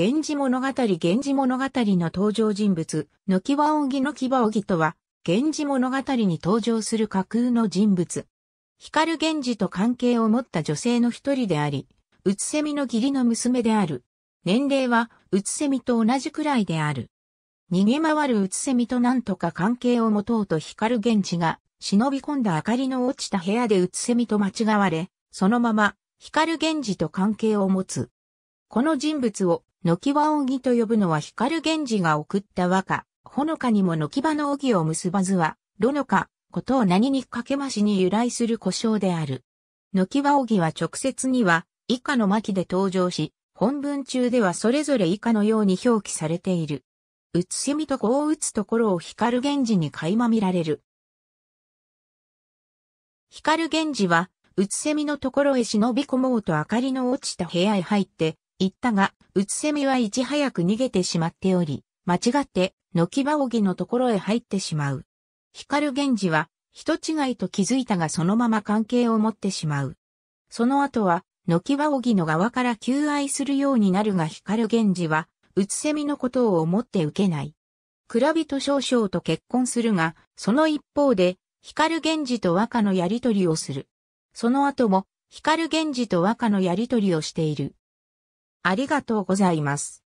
源氏物語源氏物語の登場人物、のきわおぎのきわおぎとは、源氏物語に登場する架空の人物。光源氏と関係を持った女性の一人であり、うつせみの義理の娘である。年齢は、うつせみと同じくらいである。逃げ回るうつせみとなんとか関係を持とうと光源氏が、忍び込んだ明かりの落ちた部屋でうつせみと間違われ、そのまま、光源氏と関係を持つ。この人物を軒お扇と呼ぶのは光源氏が送った和歌、ほのかにも軒場の扇を結ばずは、どのか、ことを何にかけましに由来する故障である。軒お扇は直接には、以下の巻で登場し、本文中ではそれぞれ以下のように表記されている。うつせみとこを打つところを光源氏に垣間見られる。光源氏は、うつせみのところへ忍び込もうと明かりの落ちた部屋へ入って、言ったが、うつせみはいち早く逃げてしまっており、間違って、のきばおぎのところへ入ってしまう。光源氏は、人違いと気づいたがそのまま関係を持ってしまう。その後は、のきばおぎの側から求愛するようになるが光源氏は、うつせみのことを思って受けない。蔵人少々と結婚するが、その一方で、光源氏と和歌のやりとりをする。その後も、光源氏と和歌のやりとりをしている。ありがとうございます。